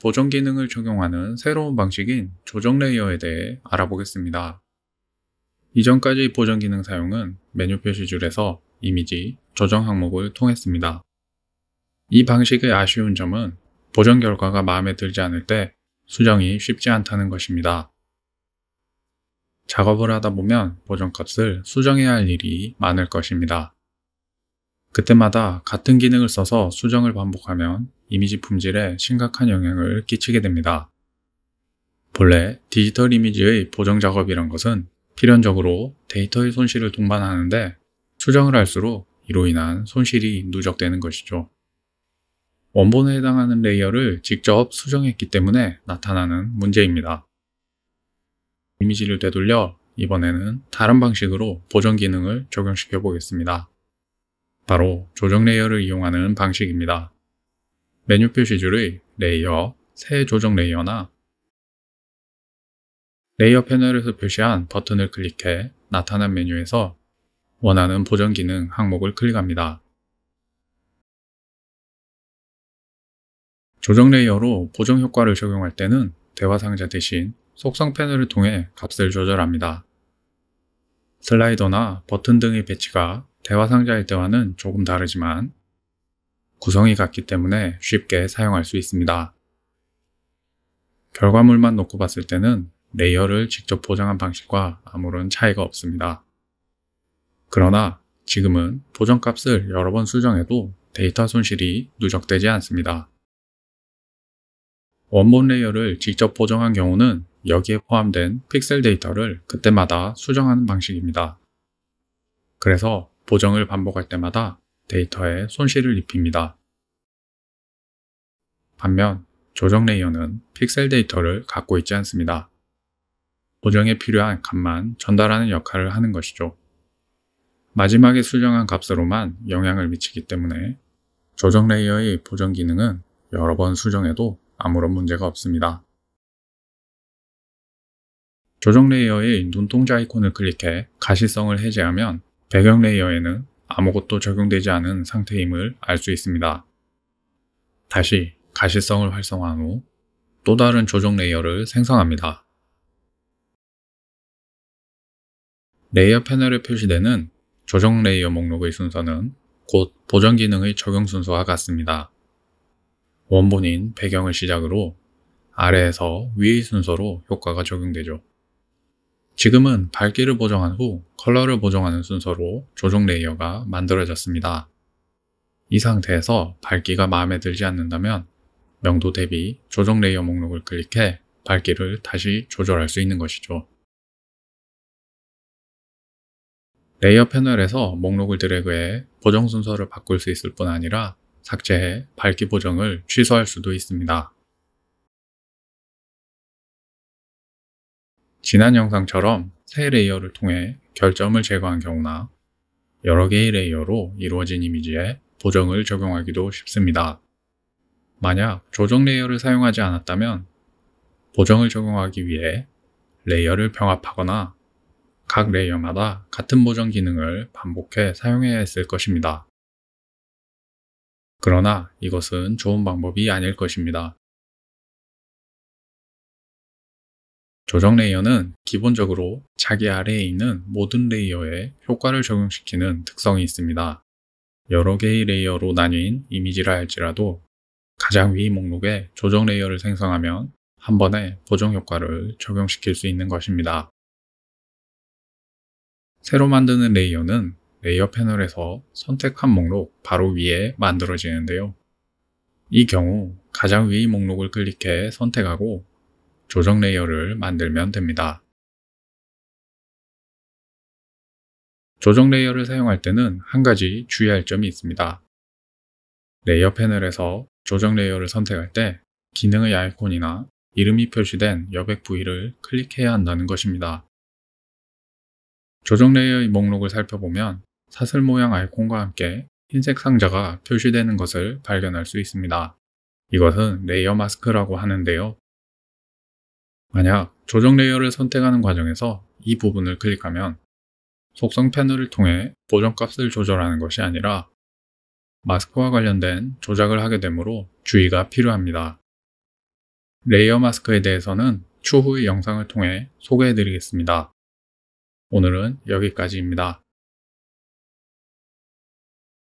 보정 기능을 적용하는 새로운 방식인 조정 레이어에 대해 알아보겠습니다. 이전까지 보정 기능 사용은 메뉴 표시줄에서 이미지, 조정 항목을 통했습니다. 이 방식의 아쉬운 점은 보정 결과가 마음에 들지 않을 때 수정이 쉽지 않다는 것입니다. 작업을 하다 보면 보정 값을 수정해야 할 일이 많을 것입니다. 그때마다 같은 기능을 써서 수정을 반복하면 이미지 품질에 심각한 영향을 끼치게 됩니다. 본래 디지털 이미지의 보정 작업이란 것은 필연적으로 데이터의 손실을 동반하는데 수정을 할수록 이로 인한 손실이 누적되는 것이죠. 원본에 해당하는 레이어를 직접 수정했기 때문에 나타나는 문제입니다. 이미지를 되돌려 이번에는 다른 방식으로 보정 기능을 적용시켜 보겠습니다. 바로 조정 레이어를 이용하는 방식입니다. 메뉴 표시줄의 레이어, 새 조정 레이어나 레이어 패널에서 표시한 버튼을 클릭해 나타난 메뉴에서 원하는 보정 기능 항목을 클릭합니다. 조정 레이어로 보정 효과를 적용할 때는 대화 상자 대신 속성 패널을 통해 값을 조절합니다. 슬라이더나 버튼 등의 배치가 대화 상자일 때와는 조금 다르지만 구성이 같기 때문에 쉽게 사용할 수 있습니다. 결과물만 놓고 봤을 때는 레이어를 직접 포장한 방식과 아무런 차이가 없습니다. 그러나 지금은 보정값을 여러 번 수정해도 데이터 손실이 누적되지 않습니다. 원본 레이어를 직접 보정한 경우는 여기에 포함된 픽셀 데이터를 그때마다 수정하는 방식입니다. 그래서 보정을 반복할 때마다 데이터에 손실을 입힙니다. 반면 조정 레이어는 픽셀 데이터를 갖고 있지 않습니다. 보정에 필요한 값만 전달하는 역할을 하는 것이죠. 마지막에 수정한 값으로만 영향을 미치기 때문에 조정 레이어의 보정 기능은 여러 번 수정해도 아무런 문제가 없습니다. 조정 레이어의 눈동자 아이콘을 클릭해 가시성을 해제하면 배경 레이어에는 아무것도 적용되지 않은 상태임을 알 수 있습니다. 다시 가시성을 활성화한 후 또 다른 조정 레이어를 생성합니다. 레이어 패널에 표시되는 조정 레이어 목록의 순서는 곧 보정 기능의 적용 순서와 같습니다. 원본인 배경을 시작으로 아래에서 위의 순서로 효과가 적용되죠. 지금은 밝기를 보정한 후 컬러를 보정하는 순서로 조종 레이어가 만들어졌습니다. 이 상태에서 밝기가 마음에 들지 않는다면 명도 대비 조정 레이어 목록을 클릭해 밝기를 다시 조절할 수 있는 것이죠. 레이어 패널에서 목록을 드래그해 보정 순서를 바꿀 수 있을 뿐 아니라 삭제해 밝기 보정을 취소할 수도 있습니다. 지난 영상처럼 새 레이어를 통해 결점을 제거한 경우나 여러 개의 레이어로 이루어진 이미지에 보정을 적용하기도 쉽습니다. 만약 조정 레이어를 사용하지 않았다면 보정을 적용하기 위해 레이어를 병합하거나 각 레이어마다 같은 보정 기능을 반복해 사용해야 했을 것입니다. 그러나 이것은 좋은 방법이 아닐 것입니다. 조정 레이어는 기본적으로 자기 아래에 있는 모든 레이어에 효과를 적용시키는 특성이 있습니다. 여러 개의 레이어로 나뉜 이미지라 할지라도 가장 위 목록에 조정 레이어를 생성하면 한 번에 보정 효과를 적용시킬 수 있는 것입니다. 새로 만드는 레이어는 레이어 패널에서 선택한 목록 바로 위에 만들어지는데요. 이 경우 가장 위 목록을 클릭해 선택하고 조정 레이어를 만들면 됩니다. 조정 레이어를 사용할 때는 한 가지 주의할 점이 있습니다. 레이어 패널에서 조정 레이어를 선택할 때 기능의 아이콘이나 이름이 표시된 여백 부위를 클릭해야 한다는 것입니다. 조정 레이어의 목록을 살펴보면 사슬 모양 아이콘과 함께 흰색 상자가 표시되는 것을 발견할 수 있습니다. 이것은 레이어 마스크라고 하는데요. 만약 조정 레이어를 선택하는 과정에서 이 부분을 클릭하면 속성 패널을 통해 보정값을 조절하는 것이 아니라 마스크와 관련된 조작을 하게 되므로 주의가 필요합니다. 레이어 마스크에 대해서는 추후의 영상을 통해 소개해드리겠습니다. 오늘은 여기까지입니다.